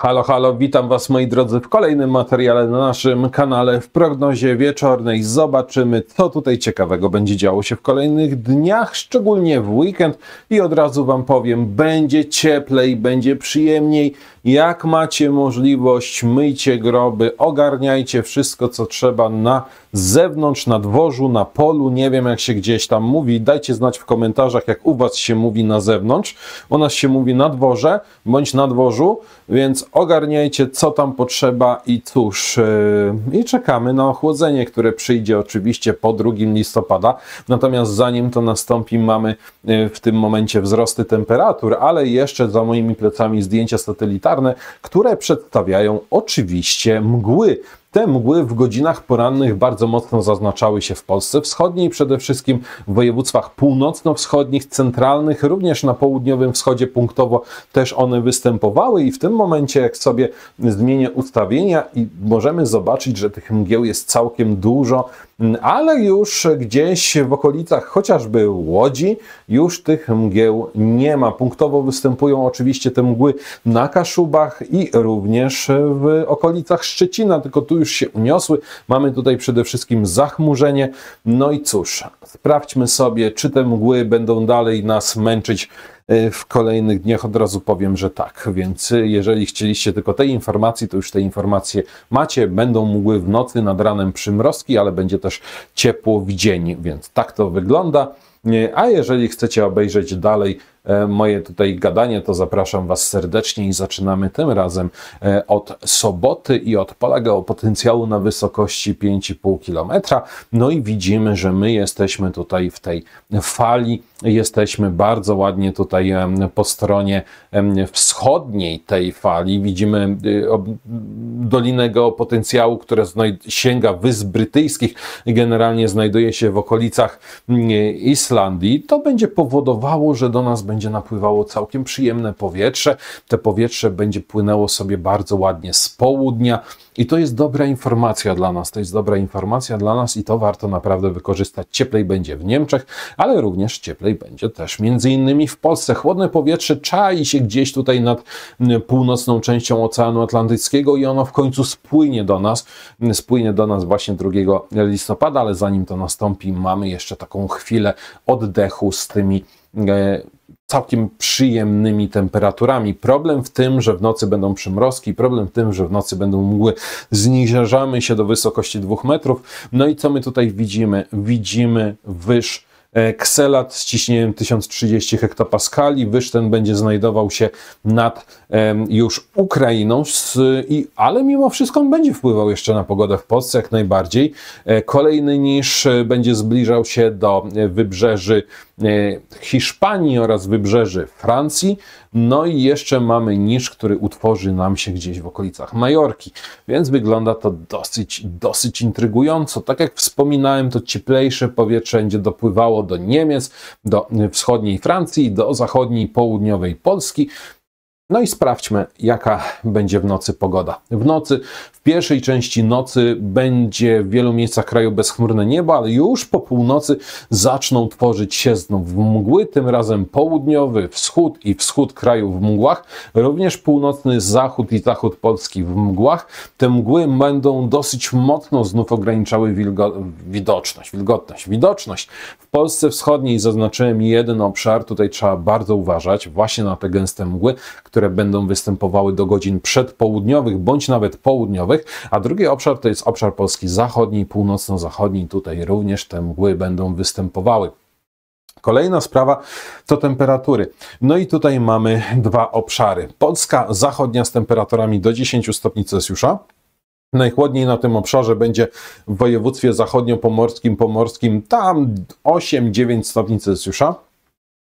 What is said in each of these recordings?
Halo, halo, witam Was moi drodzy w kolejnym materiale na naszym kanale. W prognozie wieczornej zobaczymy, co tutaj ciekawego będzie działo się w kolejnych dniach, szczególnie w weekend. I od razu Wam powiem, będzie cieplej, będzie przyjemniej. Jak macie możliwość, myjcie groby, ogarniajcie wszystko, co trzeba na zewnątrz, na dworzu, na polu. Nie wiem, jak się gdzieś tam mówi. Dajcie znać w komentarzach, jak u Was się mówi na zewnątrz. U nas się mówi na dworze bądź na dworzu, więc ogarniajcie, co tam potrzeba i cóż. Yy, I czekamy na ochłodzenie, które przyjdzie oczywiście po 2 listopada. Natomiast zanim to nastąpi, mamy yy, w tym momencie wzrosty temperatur, ale jeszcze za moimi plecami zdjęcia satelitarne, które przedstawiają oczywiście mgły. Te mgły w godzinach porannych bardzo mocno zaznaczały się w Polsce wschodniej, przede wszystkim w województwach północno-wschodnich, centralnych, również na południowym wschodzie punktowo też one występowały i w tym momencie, jak sobie zmienię ustawienia i możemy zobaczyć, że tych mgieł jest całkiem dużo, ale już gdzieś w okolicach chociażby Łodzi już tych mgieł nie ma. Punktowo występują oczywiście te mgły na Kaszubach i również w okolicach Szczecina, tylko tu już się uniosły. Mamy tutaj przede wszystkim zachmurzenie. No i cóż, sprawdźmy sobie, czy te mgły będą dalej nas męczyć E, w kolejnych dniach od razu powiem, że tak. Więc e, jeżeli chcieliście tylko tej informacji, to już te informacje macie. Będą mgły w nocy, nad ranem przymrozki, ale będzie też ciepło w dzień, więc tak to wygląda. E, a jeżeli chcecie obejrzeć dalej E, moje tutaj gadanie, to zapraszam Was serdecznie i zaczynamy tym razem e, od soboty i od pola geopotencjału na wysokości 5,5 km. No i widzimy, że my jesteśmy tutaj w tej fali, jesteśmy bardzo ładnie tutaj po stronie wschodniej tej fali. Widzimy y, dolinę geopotencjału, która sięga Wysp Brytyjskich generalnie znajduje się w okolicach mm, Islandii. To będzie powodowało, że do nas będzie będzie napływało całkiem przyjemne powietrze. Te powietrze będzie płynęło sobie bardzo ładnie z południa i to jest dobra informacja dla nas. To jest dobra informacja dla nas i to warto naprawdę wykorzystać. Cieplej będzie w Niemczech, ale również cieplej będzie też między innymi w Polsce. Chłodne powietrze czai się gdzieś tutaj nad północną częścią Oceanu Atlantyckiego i ono w końcu spłynie do nas. Spłynie do nas właśnie 2 listopada, ale zanim to nastąpi, mamy jeszcze taką chwilę oddechu z tymi e, całkiem przyjemnymi temperaturami. Problem w tym, że w nocy będą przymrozki, problem w tym, że w nocy będą mgły. Zniżamy się do wysokości 2 metrów. No i co my tutaj widzimy? Widzimy wyż e, Kselat z ciśnieniem 1030 hektopaskali. Wyż ten będzie znajdował się nad już Ukrainą, ale mimo wszystko on będzie wpływał jeszcze na pogodę w Polsce jak najbardziej. E, kolejny niż e, będzie zbliżał się do wybrzeży Y, Hiszpanii oraz wybrzeży Francji. No i jeszcze mamy niż, który utworzy nam się gdzieś w okolicach Majorki, więc wygląda to dosyć, dosyć intrygująco. Tak jak wspominałem, to cieplejsze powietrze będzie dopływało do Niemiec, do wschodniej Francji, do zachodniej południowej Polski. No i sprawdźmy, jaka będzie w nocy pogoda. W nocy, w pierwszej części nocy będzie w wielu miejscach kraju bezchmurne niebo, ale już po północy zaczną tworzyć się znów mgły, tym razem południowy, wschód i wschód kraju w mgłach, również północny zachód i zachód Polski w mgłach. Te mgły będą dosyć mocno znów ograniczały widoczność, wilgotność, widoczność. W Polsce wschodniej zaznaczyłem jeden obszar, tutaj trzeba bardzo uważać właśnie na te gęste mgły, które będą występowały do godzin przedpołudniowych bądź nawet południowych, a drugi obszar to jest obszar Polski zachodniej, północno-zachodniej. Tutaj również te mgły będą występowały. Kolejna sprawa to temperatury. No i tutaj mamy dwa obszary. Polska zachodnia z temperaturami do 10 stopni Celsjusza, Najchłodniej na tym obszarze będzie w województwie zachodnio-pomorskim, pomorskim, tam 8-9 stopni Celsjusza.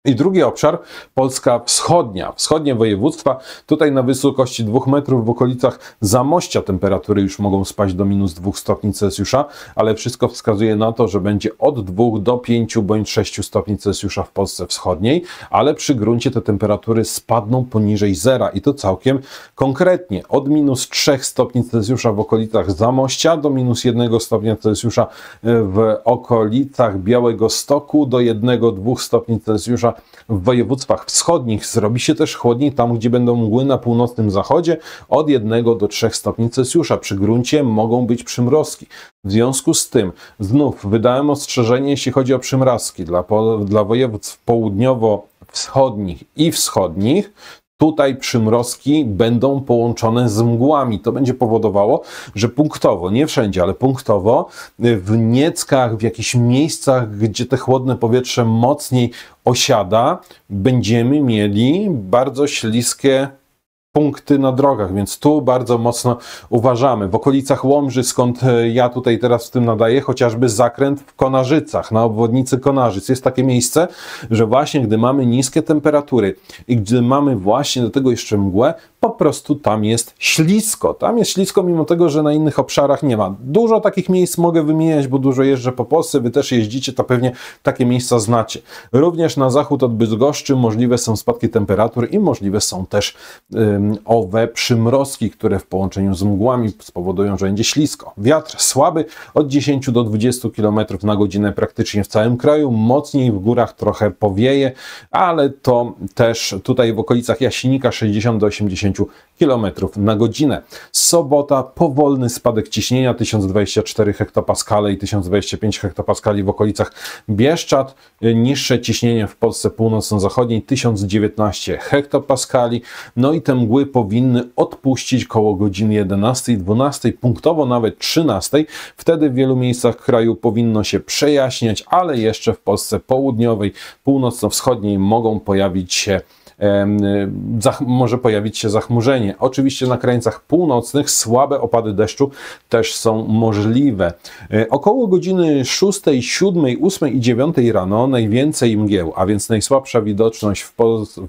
I drugi obszar, Polska wschodnia, wschodnie województwa. Tutaj na wysokości 2 metrów w okolicach Zamościa temperatury już mogą spaść do minus 2 stopni Celsjusza, ale wszystko wskazuje na to, że będzie od 2 do 5 bądź 6 stopni Celsjusza w Polsce wschodniej, ale przy gruncie te temperatury spadną poniżej zera i to całkiem konkretnie od minus 3 stopni Celsjusza w okolicach Zamościa do minus 1 stopnia Celsjusza e, w okolicach Białego Stoku do 1-2 stopni Celsjusza w województwach wschodnich. Zrobi się też chłodniej tam, gdzie będą mgły na północnym zachodzie od 1 do 3 stopni Celsjusza. Przy gruncie mogą być przymrozki. W związku z tym znów wydałem ostrzeżenie, jeśli chodzi o przymrozki dla, dla województw południowo wschodnich i wschodnich, tutaj przymrozki będą połączone z mgłami. To będzie powodowało, że punktowo, nie wszędzie, ale punktowo y, w nieckach, w jakichś miejscach, gdzie te chłodne powietrze mocniej osiada, będziemy mieli bardzo śliskie punkty na drogach, więc tu bardzo mocno uważamy. W okolicach Łomży, skąd e, ja tutaj teraz w tym nadaję, chociażby zakręt w Konarzycach, na obwodnicy Konarzyc. Jest takie miejsce, że właśnie gdy mamy niskie temperatury i gdy mamy właśnie do tego jeszcze mgłę, po prostu tam jest ślisko. Tam jest ślisko, mimo tego, że na innych obszarach nie ma. Dużo takich miejsc mogę wymieniać, bo dużo jeżdżę po Polsce, wy też jeździcie, to pewnie takie miejsca znacie. Również na zachód od Bydgoszczy możliwe są spadki temperatur i możliwe są też owe przymrozki, które w połączeniu z mgłami spowodują, że będzie ślisko. Wiatr słaby od 10 do 20 km na godzinę praktycznie w całym kraju, mocniej w górach trochę powieje, ale to też tutaj w okolicach Jasinika 60 do 80 km na godzinę. Sobota powolny spadek ciśnienia 1024 hektopaskale i 1025 hektopaskali w okolicach Bieszczad, niższe ciśnienie w Polsce północno-zachodniej 1019 hektopaskali, no i te mgły mgły powinny odpuścić koło godzin 11, 12, punktowo nawet 13. Wtedy w wielu miejscach kraju powinno się przejaśniać, ale jeszcze w Polsce południowej, północno-wschodniej mogą pojawić się może pojawić się zachmurzenie. Oczywiście na krańcach północnych słabe opady deszczu też są możliwe. E, około godziny 6, 7, 8 i 9 rano najwięcej mgieł, a więc najsłabsza widoczność w,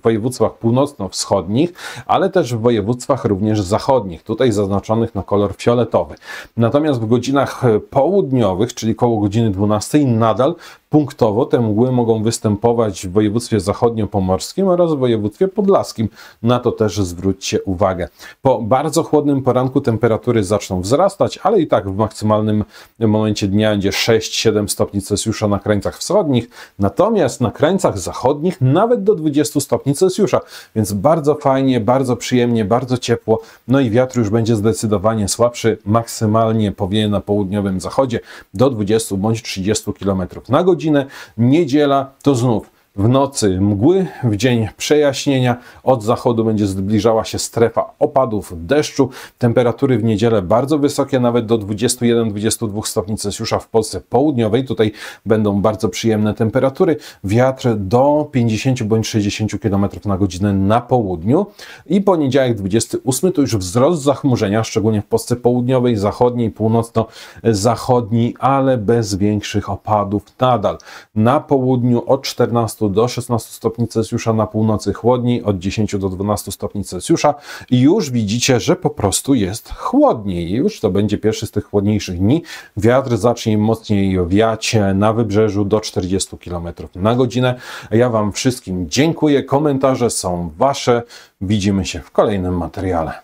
województwach północno-wschodnich, ale też w województwach również zachodnich, tutaj zaznaczonych na kolor fioletowy. Natomiast w godzinach e, południowych, czyli koło godziny 12, nadal Punktowo te mgły mogą występować w województwie zachodniopomorskim oraz w województwie podlaskim. Na to też zwróćcie uwagę. Po bardzo chłodnym poranku temperatury zaczną wzrastać, ale i tak w maksymalnym momencie dnia będzie 6-7 stopni Celsjusza na krańcach wschodnich, natomiast na krańcach zachodnich nawet do 20 stopni Celsjusza, więc bardzo fajnie, bardzo przyjemnie, bardzo ciepło. No i wiatr już będzie zdecydowanie słabszy, maksymalnie powieje na południowym zachodzie do 20 bądź 30 km na godzinę godzinę, niedziela to znów w nocy mgły, w dzień przejaśnienia. Od zachodu będzie zbliżała się strefa opadów deszczu. Temperatury w niedzielę bardzo wysokie, nawet do 21-22 stopni Celsjusza w Polsce południowej. Tutaj będą bardzo przyjemne temperatury. Wiatr do 50 bądź 60 km na godzinę na południu. I poniedziałek 28 to już wzrost zachmurzenia, szczególnie w Polsce południowej, zachodniej, północno-zachodniej, ale bez większych opadów nadal. Na południu od 14 do 16 stopni Celsjusza, na północy chłodniej od 10 do 12 stopni Celsjusza i już widzicie, że po prostu jest chłodniej. Już to będzie pierwszy z tych chłodniejszych dni. Wiatr zacznie mocniej wiać na wybrzeżu do 40 km na godzinę. Ja Wam wszystkim dziękuję. Komentarze są Wasze. Widzimy się w kolejnym materiale.